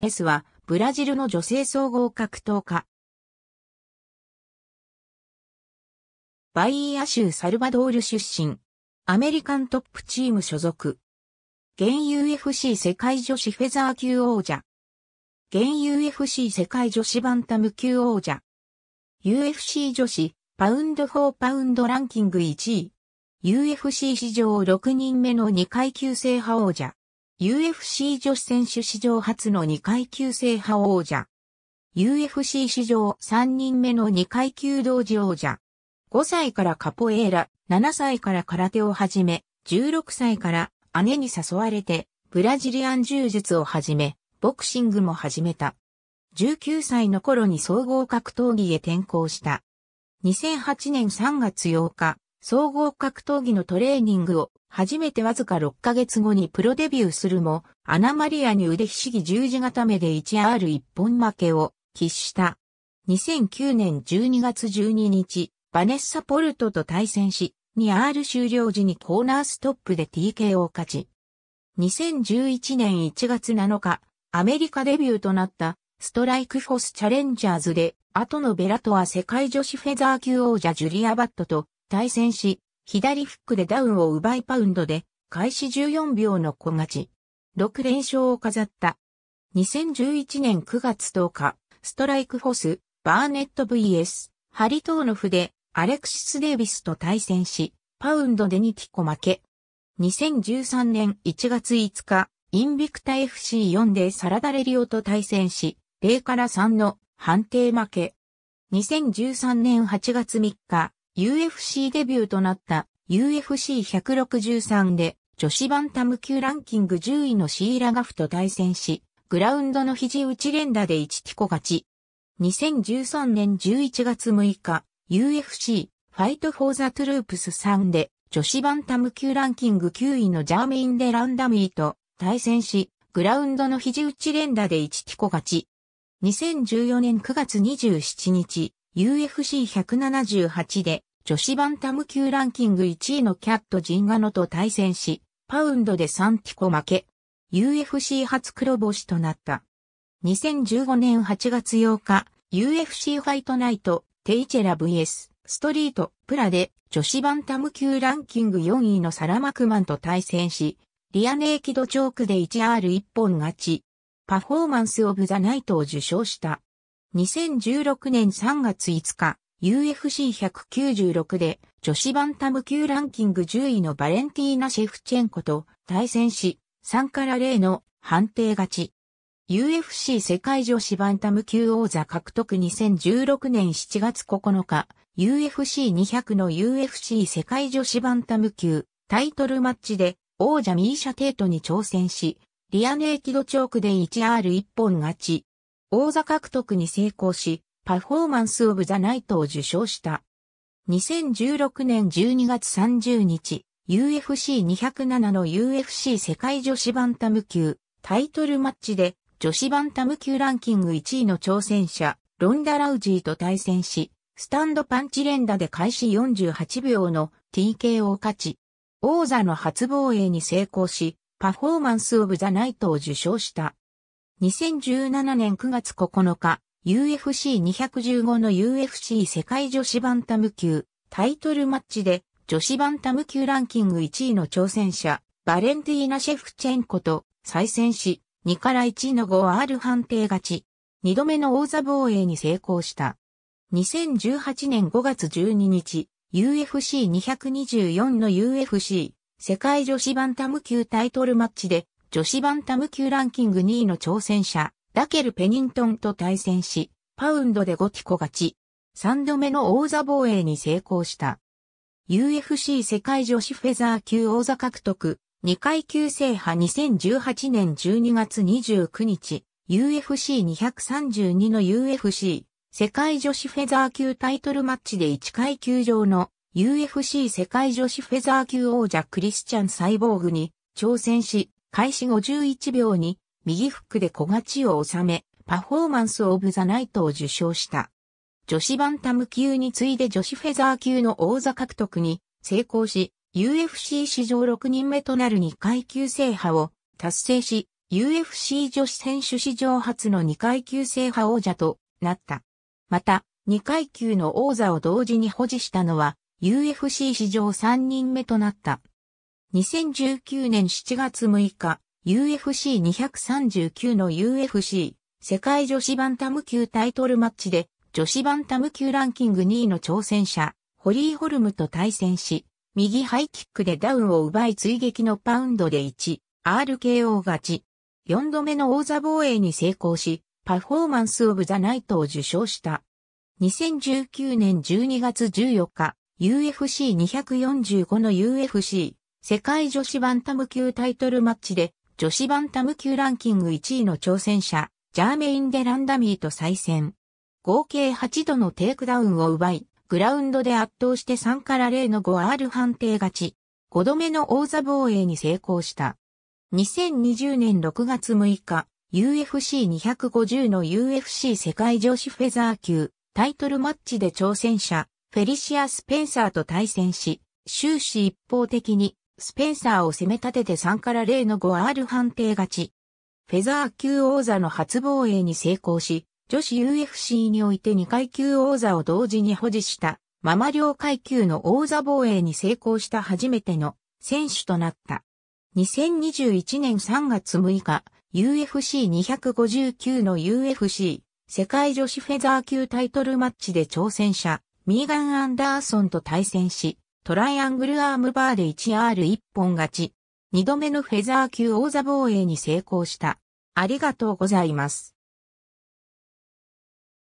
S は、ブラジルの女性総合格闘家。バイーア州サルバドール出身。アメリカントップチーム所属。現 UFC 世界女子フェザー級王者。現 UFC 世界女子バンタム級王者。UFC 女子、パウンド4パウンドランキング1位。UFC 史上6人目の2階級制覇王者。UFC 女子選手史上初の2階級制覇王者。UFC 史上3人目の2階級同時王者。5歳からカポエーラ、7歳から空手を始め、16歳から姉に誘われて、ブラジリアン柔術を始め、ボクシングも始めた。19歳の頃に総合格闘技へ転向した。2008年3月8日、総合格闘技のトレーニングを初めてわずか6ヶ月後にプロデビューするも、アナマリアに腕ひしぎ十字固めで1 r 一本負けを喫した。2009年12月12日、バネッサ・ポルトと対戦し、2R 終了時にコーナーストップで TK を勝ち。2011年1月7日、アメリカデビューとなったストライクフォスチャレンジャーズで、後のベラトは世界女子フェザー級王者ジュリア・バットと対戦し、左フックでダウンを奪いパウンドで、開始14秒の小勝ち。6連勝を飾った。2011年9月10日、ストライクフォス、バーネット VS、ハリトーノフで、アレクシス・デイビスと対戦し、パウンドで2キコ負け。2013年1月5日、インビクタ FC4 でサラダレリオと対戦し、0から3の判定負け。2013年8月3日、UFC デビューとなった UFC163 で女子バンタム級ランキング10位のシーラガフと対戦し、グラウンドの肘打ち連打で1ティコ勝ち。2013年11月6日、UFC ファイトフォーザトゥループス3で女子バンタム級ランキング9位のジャーメイン・デ・ランダミーと対戦し、グラウンドの肘打ち連打で1ティコ勝ち。2014年9月27日、UFC178 で女子バンタム級ランキング1位のキャット・ジンガノと対戦し、パウンドでンティコ負け。UFC 初黒星となった。2015年8月8日、UFC ファイトナイト、テイチェラ VS、ストリート、プラで、女子バンタム級ランキング4位のサラマクマンと対戦し、リアネーキドチョークで 1R1 本勝ち、パフォーマンスオブザナイトを受賞した。2016年3月5日、UFC196 で女子バンタム級ランキング10位のバレンティーナ・シェフチェンコと対戦し、3から0の判定勝ち。UFC 世界女子バンタム級王座獲得2016年7月9日、UFC200 の UFC 世界女子バンタム級タイトルマッチで王者ミーシャ・テートに挑戦し、リアネーキドチョークで 1R1 本勝ち。王座獲得に成功し、パフォーマンス・オブ・ザ・ナイトを受賞した。2016年12月30日、UFC207 の UFC 世界女子バンタム級タイトルマッチで女子バンタム級ランキング1位の挑戦者ロンダ・ラウジーと対戦し、スタンドパンチ連打で開始48秒の TK を勝ち、王座の初防衛に成功し、パフォーマンス・オブ・ザ・ナイトを受賞した。2017年9月9日、UFC215 の UFC 世界女子バンタム級タイトルマッチで女子バンタム級ランキング1位の挑戦者バレンティーナ・シェフチェンコと再戦し2から1の 5R 判定勝ち2度目の王座防衛に成功した。2018年5月12日 UFC224 の UFC 世界女子バンタム級タイトルマッチで女子バンタム級ランキング2位の挑戦者ラケル・ペニントンと対戦し、パウンドでゴティコ勝ち。3度目の王座防衛に成功した。UFC 世界女子フェザー級王座獲得、2階級制覇2018年12月29日、UFC232 の UFC 世界女子フェザー級タイトルマッチで1階級上の UFC 世界女子フェザー級王者クリスチャンサイボーグに挑戦し、開始51秒に右フックで小勝ちを収め、パフォーマンスオブザナイトを受賞した。女子バンタム級に次いで女子フェザー級の王座獲得に成功し、UFC 史上6人目となる2階級制覇を達成し、UFC 女子選手史上初の2階級制覇王者となった。また、2階級の王座を同時に保持したのは、UFC 史上3人目となった。2019年7月6日、UFC239 の UFC 世界女子バンタム級タイトルマッチで女子バンタム級ランキング2位の挑戦者ホリーホルムと対戦し右ハイキックでダウンを奪い追撃のパウンドで 1RKO 勝ち4度目の王座防衛に成功しパフォーマンスオブザナイトを受賞した2019年12月14日 UFC245 の UFC 世界女子バンタム級タイトルマッチで女子バンタム級ランキング1位の挑戦者、ジャーメイン・デ・ランダミーと再戦。合計8度のテイクダウンを奪い、グラウンドで圧倒して3から0の 5R 判定勝ち。5度目の王座防衛に成功した。2020年6月6日、UFC250 の UFC 世界女子フェザー級タイトルマッチで挑戦者、フェリシア・スペンサーと対戦し、終始一方的にスペンサーを攻め立てて3から0の 5R 判定勝ち。フェザー級王座の初防衛に成功し、女子 UFC において2階級王座を同時に保持した、ママ両階級の王座防衛に成功した初めての選手となった。2021年3月6日、UFC259 の UFC 世界女子フェザー級タイトルマッチで挑戦者、ミーガン・アンダーソンと対戦し、トライアングルアームバーで 1R1 本勝ち。2度目のフェザー級王座防衛に成功した。ありがとうございます。